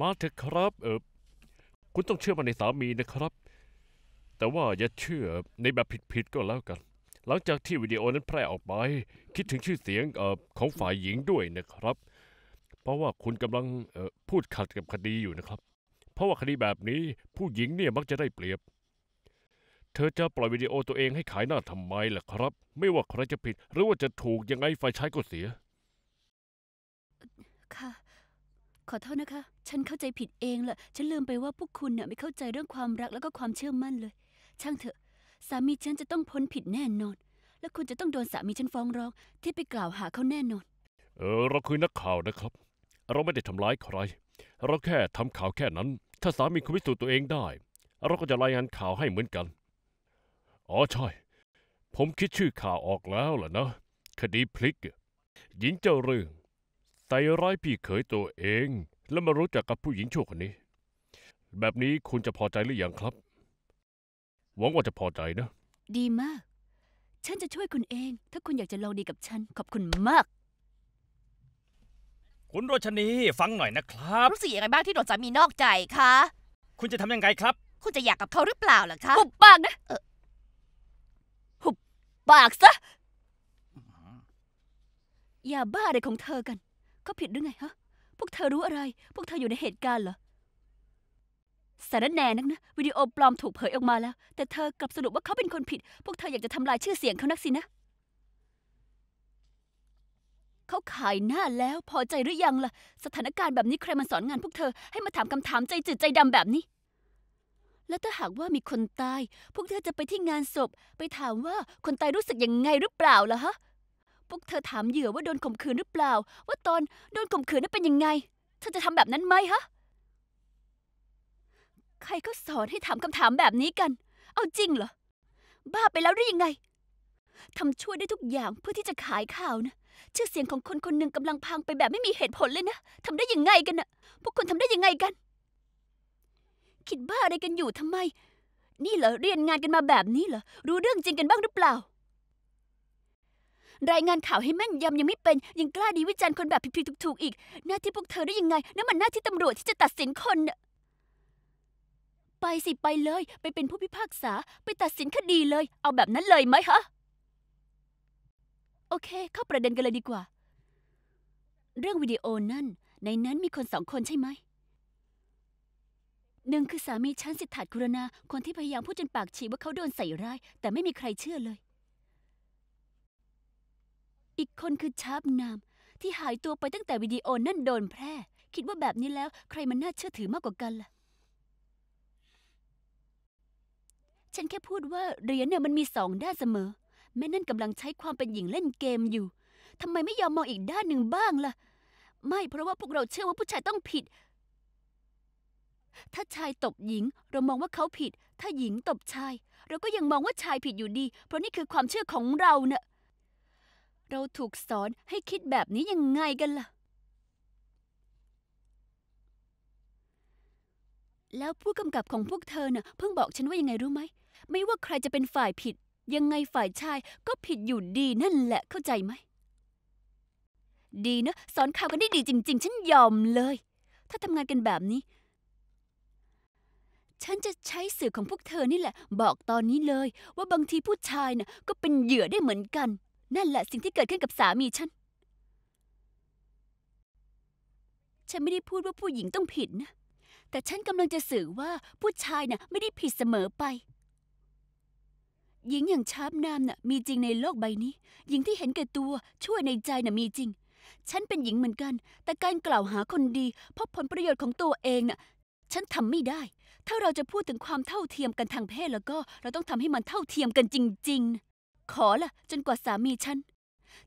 มาเถอะครับ เออ คุณต้องเชื่อมันในสามีนะครับ แต่ว่าอย่าเชื่อในแบบผิดๆ ก็แล้วกัน หลังจากที่ วิดีโอนั้นแพร่ออกไป คิดถึงชื่อเสียง เออของฝ่ายหญิงด้วยนะครับ เพราะว่าคุณกำลัง เออพูดขัดกับคดีอยู่นะครับ เพราะว่าคดีแบบนี้ผู้หญิงเนี่ยมักจะได้เปรียบ เธอจะปล่อยวิดีโอตัวเองให้ขายหน้าทำไมล่ะครับ ไม่ว่าใครจะผิด หรือว่าจะถูกยังไงฝ่ายชายก็เสีย ค่ะขอโทษนะคะ ฉันเข้าใจผิดเองแหละฉันลืมไปว่าพวกคุณเนี่ยไม่เข้าใจเรื่องความรักแล้วก็ความเชื่อมั่นเลย ช่างเถอะสามีฉันจะต้องพ้นผิดแน่นอน และคุณจะต้องโดนสามีฉันฟ้องร้อง ที่ไปกล่าวหาเขาแน่นอน เออ เราคือนักข่าวนะครับ เราไม่ได้ทำร้ายใคร เราแค่ทำข่าวแค่นั้น ถ้าสามีคุณพิสูจน์ตัวเองได้ เราก็จะรายงานข่าวให้เหมือนกัน อ๋อใช่ ผมคิดชื่อข่าวออกแล้วหล่ะนะคดีพลิกหญิงเจ้าเรื่องไต่ร้ายพี่เขยตัวเองแล้วมารู้จักกับผู้หญิงโชัคนนี้ แบบนี้คุณจะพอใจหรือยังครับ หวังว่าจะพอใจนะ ดีมาก ฉันจะช่วยคุณเอง ถ้าคุณอยากจะลองดีกับฉัน ขอบคุณมาก คุณโรชนี ฟังหน่อยนะครับรู้สึกยังไงบ้างที่โดนสามีนอกใจคะ คุณจะทำยังไงครับ คุณจะอยากกับเขาหรือเปล่าล่ะคะหุบปากนะเออหุบปากซะอย่าบ้าอะไรของเธอกันขาผิดหรือไงฮะ พวกเธอรู้อะไร พวกเธออยู่ในเหตุการณ์เหรอ สารแน่นักนะวิดีโอปลอมถูกเผยออกมาแล้ว แต่เธอกลับสรุปว่าเขาเป็นคนผิด พวกเธออยากจะทำลายชื่อเสียงเขานักสินะ เขาขายหน้าแล้วพอใจหรือยังล่ะ สถานการณ์แบบนี้ใครมันสอนงาน พวกเธอให้มาถามคำถามใจจืดใจดำแบบนี้ แล้วถ้าหากว่ามีคนตายพวกเธอจะไปที่งานศพ ไปถามว่าคนตายรู้สึกยังไงหรือเปล่าล่ะฮะพวกเธอถามเหยื่อว่าโดนข่มขืนหรือเปล่า ว่าตอนโดนข่มขืนนั้นเป็นยังไง เธอจะทำแบบนั้นไหมฮะ ใครก็สอนให้ถามคำถามแบบนี้กัน เอาจริงเหรอ บ้าไปแล้วหรือยังไง ทำช่วยได้ทุกอย่างเพื่อที่จะขายข่าวนะ ชื่อเสียงของคนคนหนึ่งกำลังพังไปแบบไม่มีเหตุผลเลยนะทำได้ยังไงกันนะพวกคุณทำได้ยังไงกัน คิดบ้าอะไรกันอยู่ทำไม นี่เหรอเรียนงานกันมาแบบนี้เหรอ รู้เรื่องจริงกันบ้างหรือเปล่ารายงานข่าวให้แม่นยำยังไม่เป็น ยังกล้าดีวิจารณ์คนแบบผิดๆถูกๆอีกหน้าที่พวกเธอได้ยังไงนั่นมันหน้าที่ตำรวจที่จะตัดสินคนนะไปสิ ไปเลย ไปเป็นผู้พิพากษาไปตัดสินคดีเลย เอาแบบนั้นเลยไหมฮะ โอเค เข้าประเด็นกันเลยดีกว่า เรื่องวิดีโอนั่น ในนั้นมีคนสองคนใช่ไหมหนึ่งคือสามีฉันสิทธาคุรณาคนที่พยายามพูดจนปากฉีกว่าเขาโดนใส่ร้าย แต่ไม่มีใครเชื่อเลยอีกคนคือชาร์ปนามที่หายตัวไปตั้งแต่วิดีโอนั่นโดนแพร่ คิดว่าแบบนี้แล้วใครมันน่าเชื่อถือมากกว่ากันล่ะ ฉันแค่พูดว่าเหรียญเนี่ยมันมีสองด้านเสมอ แม่นั่นกำลังใช้ความเป็นหญิงเล่นเกมอยู่ทำไมไม่ยอมมองอีกด้านหนึ่งบ้างล่ะ ไม่เพราะว่าพวกเราเชื่อว่าผู้ชายต้องผิด ถ้าชายตบหญิง เรามองว่าเขาผิด ถ้าหญิงตบชาย เราก็ยังมองว่าชายผิดอยู่ดี เพราะนี่คือความเชื่อของเราเนะ่ะเราถูกสอนให้คิดแบบนี้ยังไงกันล่ะ แล้วผู้กำกับของพวกเธอน่ะเพิ่งบอกฉันว่ายังไงรู้ไหม ไม่ว่าใครจะเป็นฝ่ายผิด ยังไงฝ่ายชายก็ผิดอยู่ดีนั่นแหละเข้าใจไหม ดีนะ สอนข่าวกันได้ดีจริง ๆ ฉันยอมเลย ถ้าทำงานกันแบบนี้ ฉันจะใช้สื่อของพวกเธอนี่แหละ บอกตอนนี้เลย ว่าบางทีผู้ชายน่ะก็เป็นเหยื่อได้เหมือนกันนั่นแหละสิ่งที่เกิดขึ้นกับสามีฉันฉันไม่ได้พูดว่าผู้หญิงต้องผิดนะ แต่ฉันกำลังจะสื่อว่าผู้ชายน่ะไม่ได้ผิดเสมอไป หญิงอย่างชาบนามน่ะ มีจริงในโลกใบนี้ หญิงที่เห็นแก่ตัวช่วยในใจน่ะมีจริง ฉันเป็นหญิงเหมือนกัน แต่การกล่าวหาคนดี เพราะผลประโยชน์ของตัวเองน่ะฉันทำไม่ได้ ถ้าเราจะพูดถึงความเท่าเทียมกันทางเพศแล้วก็ เราต้องทำให้มันเท่าเทียมกันจริง ๆขอละ่ะ จนกว่าสามีฉัน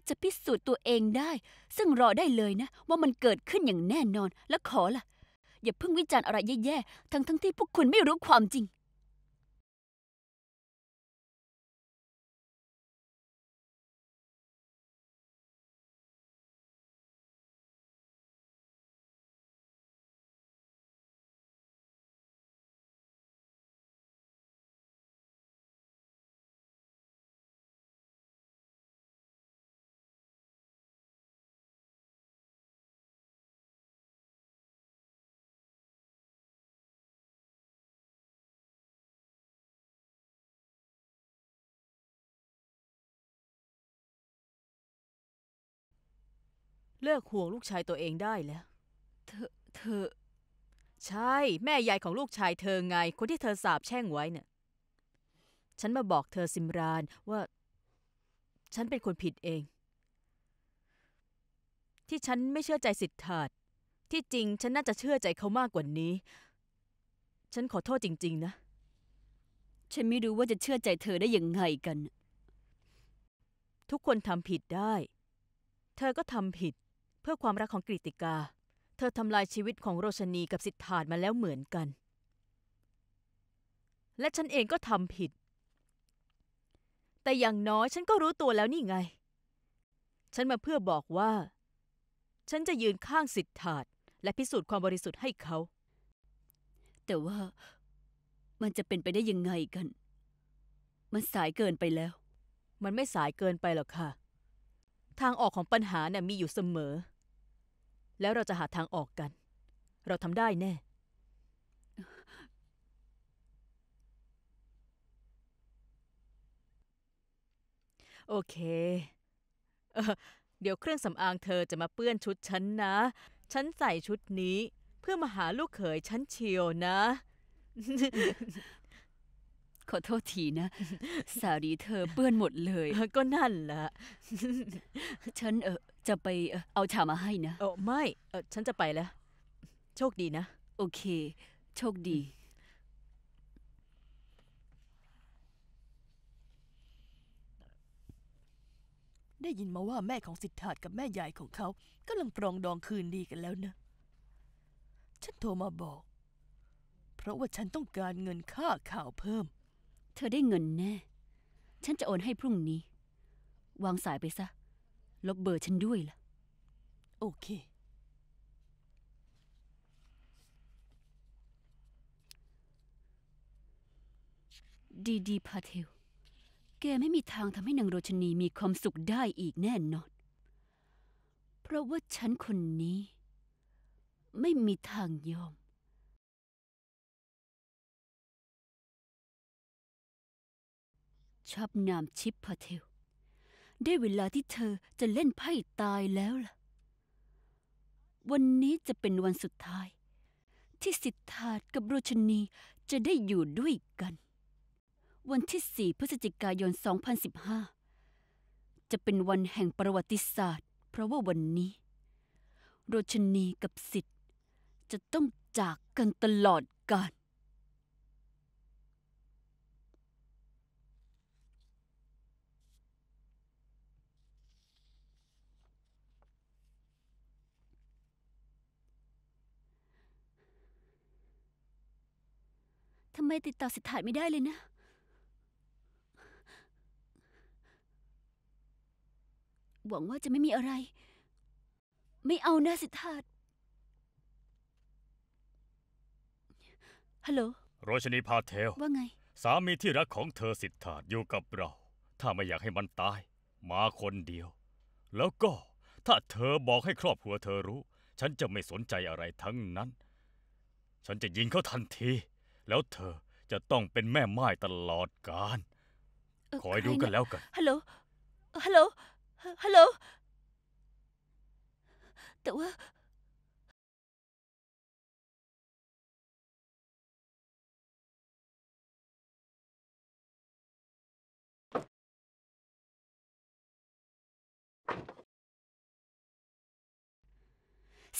จะพิสูจน์ตัวเองได้ ซึ่งรอได้เลยนะ ว่ามันเกิดขึ้นอย่างแน่นอนและขอละ่ะ อย่าเพิ่งวิจารณ์อะไรแย่ๆ ทั้งๆทที่พวกคุณไม่รู้ความจริงเลิกห่วงลูกชายตัวเองได้แล้ว เธอ เธอ ใช่แม่ยายของลูกชายเธอไง คนที่เธอสาบแช่งไว้เนี่ยฉันมาบอกเธอซิมรานว่า ฉันเป็นคนผิดเอง ที่ฉันไม่เชื่อใจสิทธาตที่จริงฉันน่าจะเชื่อใจเขามากกว่านี้ ฉันขอโทษจริง ๆ นะ ฉันไม่รู้ว่าจะเชื่อใจเธอได้ยังไงกัน ทุกคนทำผิดได้ เธอก็ทำผิดเพื่อความรักของกริติกา เธอทำลายชีวิตของโรชนีกับสิทธาดมาแล้วเหมือนกัน และฉันเองก็ทำผิด แต่อย่างน้อยฉันก็รู้ตัวแล้วนี่ไง ฉันมาเพื่อบอกว่า ฉันจะยืนข้างสิทธาดและพิสูจน์ความบริสุทธิ์ให้เขา แต่ว่ามันจะเป็นไปได้ยังไงกัน มันสายเกินไปแล้ว มันไม่สายเกินไปหรอกค่ะทางออกของปัญหาเนี่ยมีอยู่เสมอ แล้วเราจะหาทางออกกัน เราทำได้แน่ โอเคเเดี๋ยวเครื่องสำอางเธอจะมาเปื้อนชุดฉันนะ ฉันใส่ชุดนี้เพื่อมาหาลูกเขยฉันเชียวนะขอโทษทีนะ สารีเธอเปื้อนหมดเลย ก็นั่นละฉัน เออจะไปเอาชามาให้นะโออไม่ เออฉันจะไปแล้ว โชคดีนะ โอเค โชคดี ได้ยินมาว่าแม่ของสิทธาตกับแม่ยายของเขากำลังปรองดองคืนดีกันแล้วนะ ฉันโทรมาบอก เพราะว่าฉันต้องการเงินค่าข่าวเพิ่มเธอได้เงินแน่ ฉันจะโอนให้พรุ่งนี้ วางสายไปซะ ลบเบอร์ฉันด้วยล่ะ โอเค ดีดีพาเทลแกไม่มีทางทำให้นางโรชนีมีความสุขได้อีกแน่นอน เพราะว่าฉันคนนี้ ไม่มีทางยอมชอบนามชิปพาเทล ได้เวลาที่เธอจะเล่นไพ่ตายแล้วล่ะ วันนี้จะเป็นวันสุดท้าย ที่สิทธาตกับโรชนีจะได้อยู่ด้วยกัน วันที่ 4 พฤศจิกายน 2015 จะเป็นวันแห่งประวัติศาสตร์ เพราะว่าวันนี้ โรชนีกับสิทธ์จะต้องจากกันตลอดกาลไมติดต่อสิทธาไม่ได้เลยนะ หวังว่าจะไม่มีอะไร ไม่เอานะสิทธาฮัลโหล โรชนีพาเทล ว่าไง สามีที่รักของเธอสิทธาอยู่กับเรา ถ้าไม่อยากให้มันตาย มาคนเดียว แล้วก็ถ้าเธอบอกให้ครอบครัวเธอรู้ ฉันจะไม่สนใจอะไรทั้งนั้น ฉันจะยิงเขาทันทีแล้วเธอจะต้องเป็นแม่ไม้ตลอดกาลคอยดูกันแล้วกัน ฮัลโหล ฮัลโหล ฮัลโหล แต่ว่า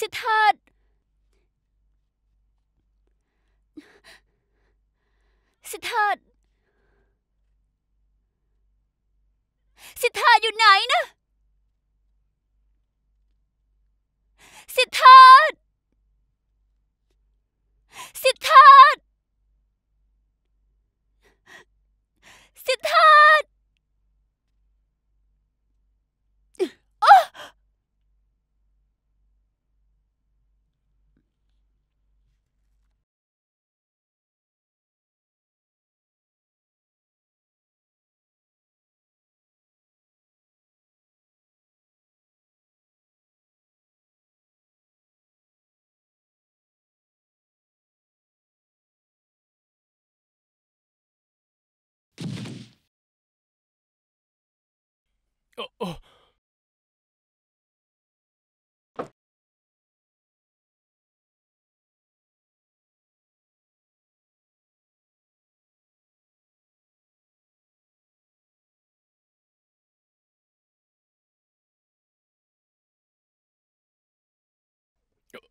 สิทธา์สิทธา สิทธาอยู่ไหนนะ สิทธาあっ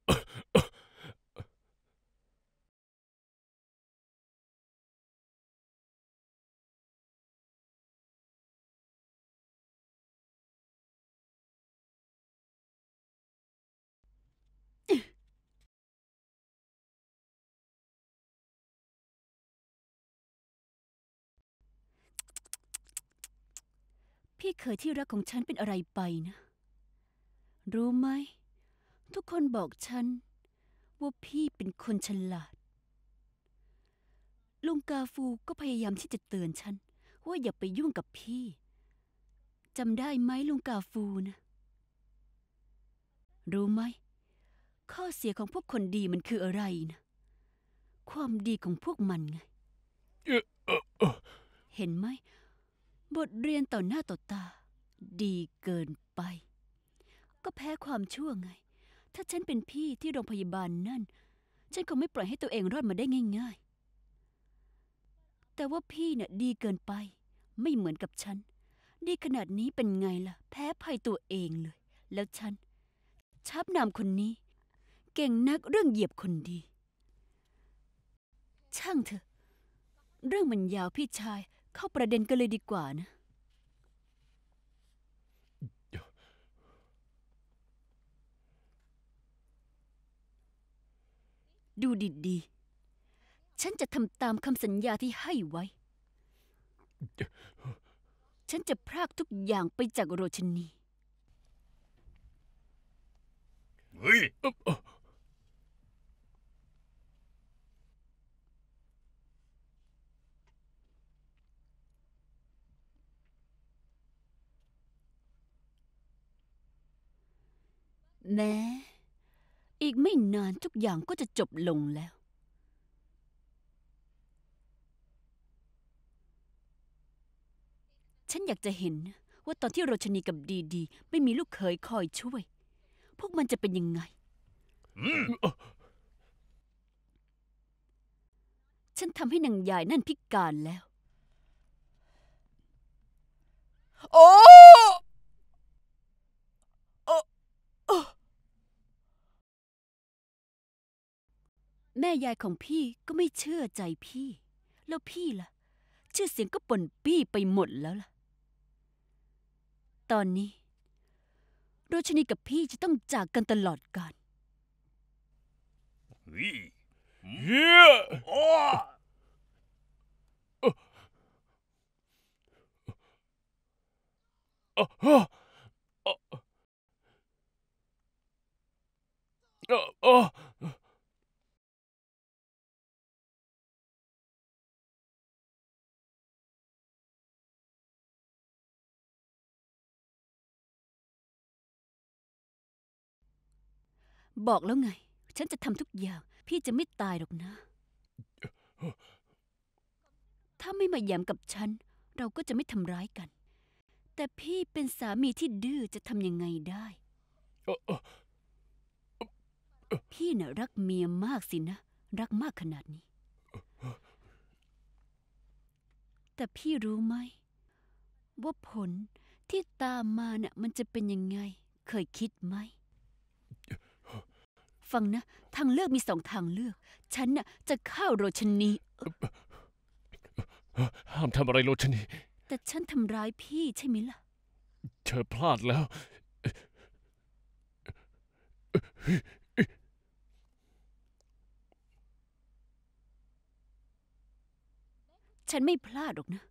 あっี่เคยที่รักของฉันเป็นอะไรไปนะ รู้ไหมทุกคนบอกฉันว่าพี่เป็นคนฉลาด ลุงกาฟูก็พยายามที่จะเตือนฉันว่าอย่าไปยุ่งกับพี่จำได้ไหมลุงกาฟูนะรู้ไหม ข้อเสียของพวกคนดีมันคืออะไรนะความดีของพวกมันไง เห็นไหมบทเรียนต่อหน้าต่อตา ดีเกินไป ก็แพ้ความชั่วไง ถ้าฉันเป็นพี่ที่โรงพยาบาลนั่น ฉันคงไม่ปล่อยให้ตัวเองรอดมาได้ง่าย ๆ แต่ว่าพี่เนี่ยดีเกินไป ไม่เหมือนกับฉัน ดีขนาดนี้เป็นไงล่ะแพ้ภัยตัวเองเลย แล้วฉันชับนามคนนี้ เก่งนักเรื่องเหยียบคนดีช่างเถอะเรื่องมันยาวพี่ชายเข้าประเด็นกันเลยดีกว่านะ ดูดีๆ ฉันจะทำตามคำสัญญาที่ให้ไว้ ฉันจะพรากทุกอย่างไปจากโรชนีเฮ้ยแม้อีกไม่นานทุกอย่างก็จะจบลงแล้ว ฉันอยากจะเห็นว่าตอนที่โรชนีกับดีดีไม่มีลูกเขยคอยช่วย พวกมันจะเป็นยังไง ฉันทำให้นางยายนั่นพิการแล้ว โอ้แม่ยายของพี่ก็ไม่เชื่อใจพี่ แล้วพี่ล่ะชื่อเสียงก็ป่นปี้ไปหมดแล้วล่ะ ตอนนี้โรชนีกับพี่จะต้องจากกันตลอดกาลเย้อบอกแล้วไง ฉันจะทำทุกอย่าง พี่จะไม่ตายหรอกนะ ถ้าไม่มาแย้มกับฉัน เราก็จะไม่ทำร้ายกัน แต่พี่เป็นสามีที่ดื้อจะทำยังไงได้ พี่น่ะรักเมียมากสินะ รักมากขนาดนี้ แต่พี่รู้ไหม ว่าผลที่ตามมาน่ะมันจะเป็นยังไง เคยคิดไหมฟังนะ ทางเลือกมีสองทางเลือก ฉันน่ะจะฆ่าโรชนีห้ามทำอะไรโรชนีแต่ฉันทำร้ายพี่ใช่ไหมล่ะ เธอพลาดแล้ว ฉันไม่พลาดหรอกนะ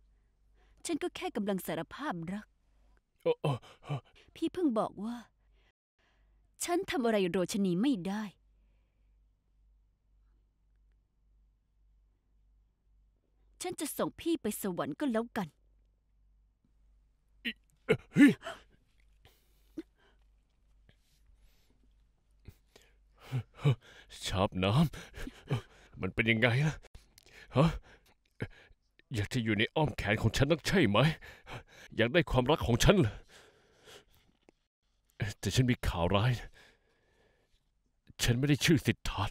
ฉันก็แค่กำลังสารภาพรักพี่เพิ่งบอกว่าฉันทำอะไรโรชนีไม่ได้ ฉันจะส่งพี่ไปสวรรค์ก็แล้วกัน ชอบน้ำ มันเป็นยังไงล่ะฮะอยากจะอยู่ในอ้อมแขนของฉันนักใช่ไหม อยากได้ความรักของฉันเหรอแต่ฉันมีข่าวร้าย ฉันไม่ได้ชื่อสิทธัต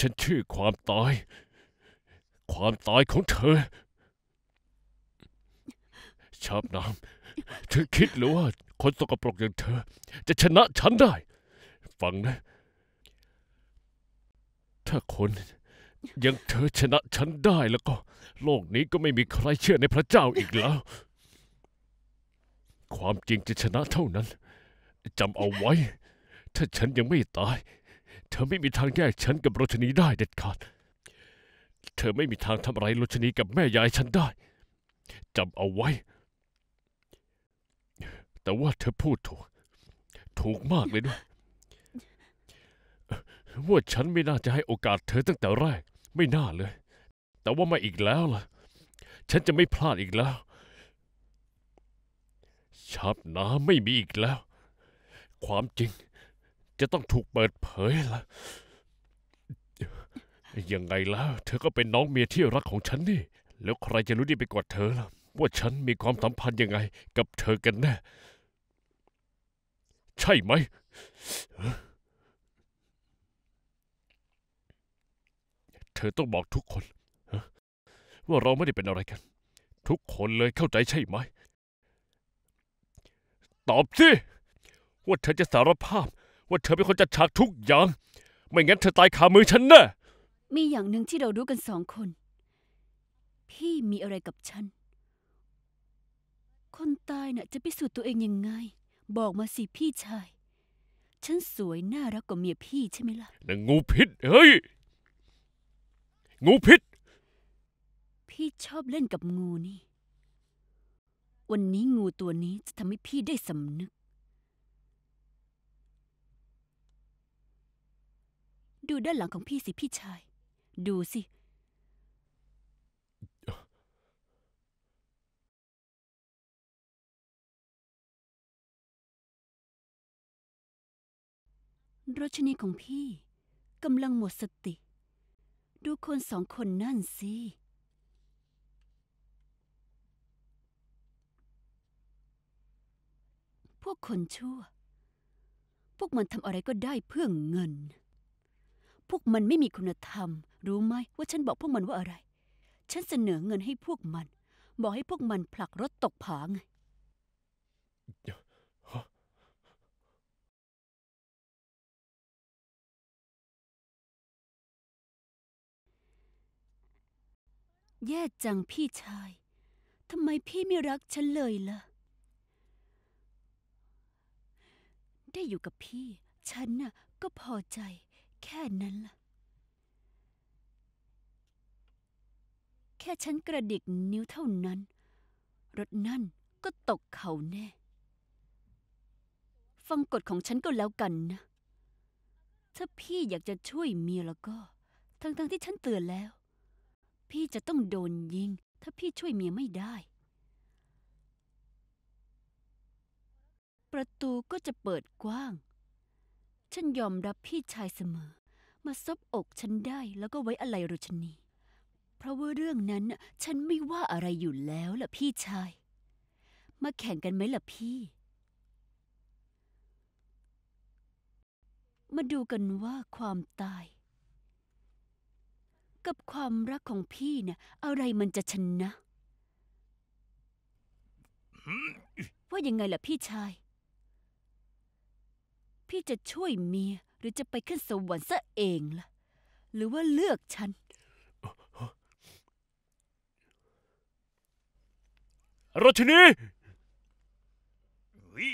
ฉันชื่อความตาย ความตายของเธอชอบน้ำเธอคิดหรือว่าคนสกปรกอย่างเธอจะชนะฉันได้ ฟังนะ ถ้าคนยังเธอชนะฉันได้แล้วก็ โลกนี้ก็ไม่มีใครเชื่อในพระเจ้าอีกแล้วความจริงจะชนะเท่านั้นจำเอาไว้ ถ้าฉันยังไม่ตาย เธอไม่มีทางแยกฉันกับรชนีได้ เด็ดขาด เธอไม่มีทางทำอะไรรชนีกับแม่ยายฉันได้จำเอาไว้ แต่ว่าเธอพูดถูก ถูกมากเลยด้วย ว่าฉันไม่น่าจะให้โอกาสเธอตั้งแต่แรก ไม่น่าเลย แต่ว่ามาอีกแล้วล่ะ ฉันจะไม่พลาดอีกแล้วชาบน้าไม่มีอีกแล้ว ความจริง จะต้องถูกเปิดเผยละยังไงแล้วเธอก็เป็นน้องเมียที่รักของฉันนี่ แล้วใครจะรู้ดีไปกว่าเธอล่ะ ว่าฉันมีความสัมพันธ์ยังไง กับเธอกันแน่ใช่ไหม เธอต้องบอกทุกคน ว่าเราไม่ได้เป็นอะไรกัน ทุกคนเลยเข้าใจใช่ไหมตอบสิว่าเธอจะสารภาพ ว่าเธอเป็นคนจัดฉากทุกอย่าง ไม่งั้นเธอตายคามือฉันแน่ มีอย่างหนึ่งที่เรารู้กันสองคน พี่มีอะไรกับฉัน คนตายน่ะ จะพิสูจน์ตัวเองยังไงบอกมาสิพี่ชาย ฉันสวย น่ารักกว่าเมียพี่ใช่ไหมล่ะน่งงูพิษเฮ้ย งูพิษ พี่ชอบเล่นกับงูนี่วันนี้งูตัวนี้จะทำให้พี่ได้สำนึก ดูด้านหลังของพี่สิพี่ชาย ดูสิรชนีของพี่กำลังหมดสติ ดูคนสองคนนั่นสิพวกคนชั่ว พวกมันทำอะไรก็ได้เพื่อเงิน พวกมันไม่มีคุณธรรม รู้ไหมว่าฉันบอกพวกมันว่าอะไร ฉันเสนอเงินให้พวกมัน บอกให้พวกมันผลักรถตกผาไง แย่จังพี่ชายทำไมพี่ไม่รักฉันเลยละ่ะได้อยู่กับพี่ ฉันน่ะ ก็พอใจแค่นั้นล่ะแค่ฉันกระดิกนิ้วเท่านั้น รถนั่นก็ตกเขาแน่ ฟังกฎของฉันก็แล้วกันนะ ถ้าพี่อยากจะช่วยเมียแล้วก็ทั้งๆทที่ฉันเตือนแล้ว พี่จะต้องโดนยิง ถ้าพี่ช่วยเมียไม่ได้ประตูก็จะเปิดกว้าง ฉันยอมรับพี่ชายเสมอ มาซบอกฉันได้ แล้วก็ไว้อะไรรชนีเพราะว่าเรื่องนั้น ฉันไม่ว่าอะไรอยู่แล้วล่ะพี่ชาย มาแข่งกันไหมล่ะพี่ มาดูกันว่าความตาย กับความรักของพี่เนี่ยอะไรมันจะชนะ ว่ายังไงล่ะพี่ชายพี่จะช่วยเมียหรือจะไปขึ้นสวรรค์ซะเองล่ะ หรือว่าเลือกฉันราชนีเฮ้ย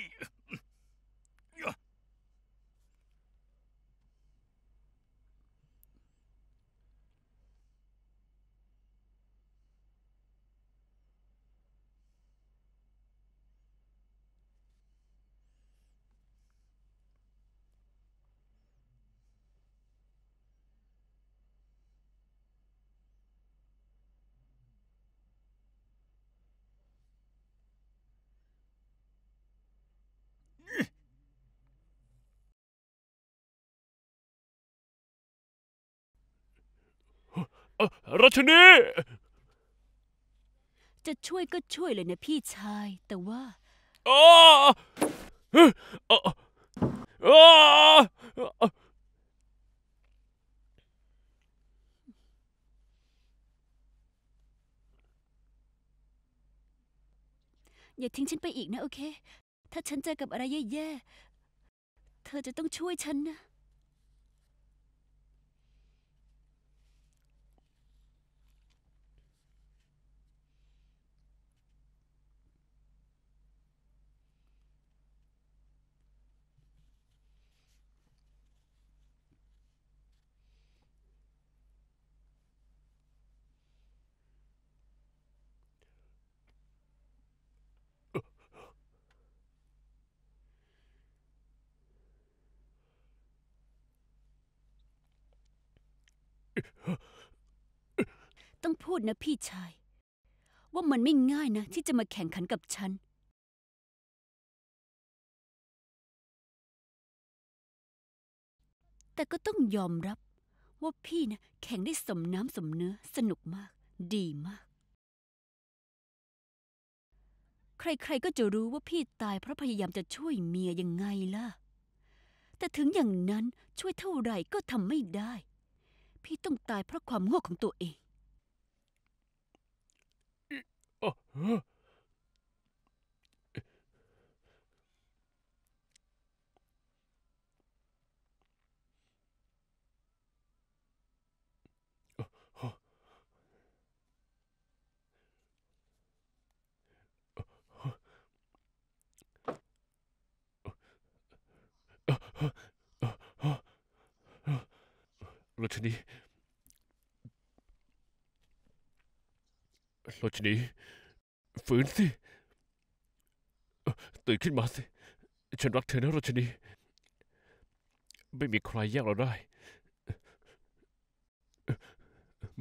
รัชนี จะช่วยก็ช่วยเลยนะพี่ชายแต่ว่าอาเฮ้ยอ้ออาอย่าทิ้งฉันไปอีกนะโอเค ถ้าฉันเจอกับอะไรแย่ๆ เธอจะต้องช่วยฉันนะต้องพูดนะพี่ชาย ว่ามันไม่ง่ายนะที่จะมาแข่งขันกับฉัน แต่ก็ต้องยอมรับว่าพี่นะแข่งได้สมน้ำสมเนื้อสนุกมาก ดีมาก ใครๆก็จะรู้ว่าพี่ตายเพราะพยายามจะช่วยเมียยังไงล่ะ แต่ถึงอย่างนั้นช่วยเท่าไหร่ก็ทำไม่ได้พี่ต้องตายเพราะความโง่ของตัวเองล u ชนี i l ชนีฟื้นสิ ตื่นขึ้นมาสิ ฉันรักเธอนะรชนี ไม่มีใครแยกเราได้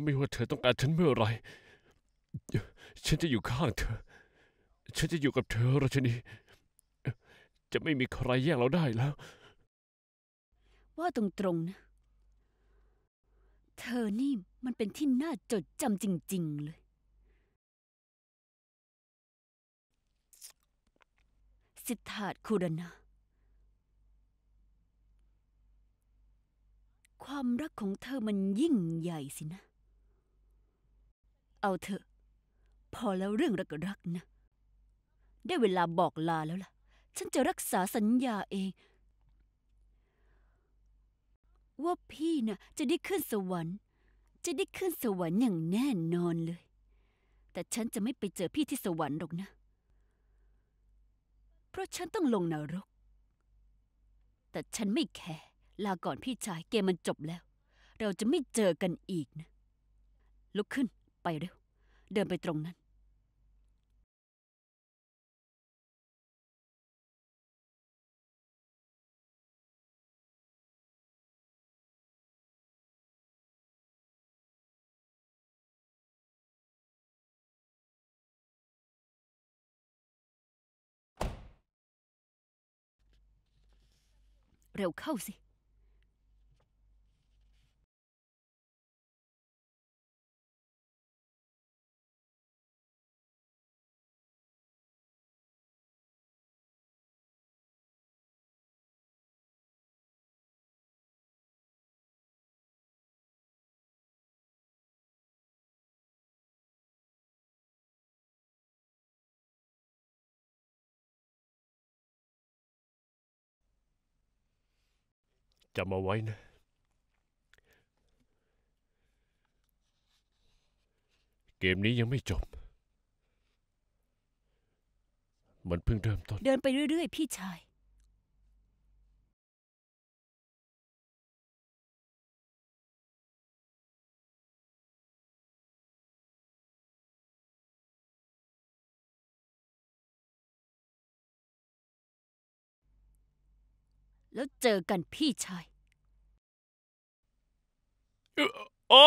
ไม่ว่าเธอต้องการฉันเมื่อไรฉันจะอยู่ข้างเธอ ฉันจะอยู่กับเธอรชนีจะไม่มีใครแยกเราได้แล้ว ว่าตรงๆนะเธอนี่มันเป็นที่น่าจดจำจริง ๆเลย สิทธาตคูรณะความรักของเธอมันยิ่งใหญ่สินะ เอาเถอะพอแล้วเรื่องรักรักนะ ได้เวลาบอกลาแล้วล่ะ ฉันจะรักษาสัญญาเองว่าพี่นะ่ะ จะได้ขึ้นสวรรค์ จะได้ขึ้นสวรรค์อย่างแน่นอนเลย แต่ฉันจะไม่ไปเจอพี่ที่สวรรค์หรอกนะ เพราะฉันต้องลงนรก แต่ฉันไม่แคร์ลาก่อนพี่ชายเกมมันจบแล้ว เราจะไม่เจอกันอีกนะ ลุกขึ้นไปเร็ว เดินไปตรงนั้นเร็วเข้าสิจำเอาไว้นะ เกมนี้ยังไม่จบ มันเพิ่งเริ่มต้น เดินไปเรื่อยๆ พี่ชายแล้วเจอกันพี่ชาย๋อ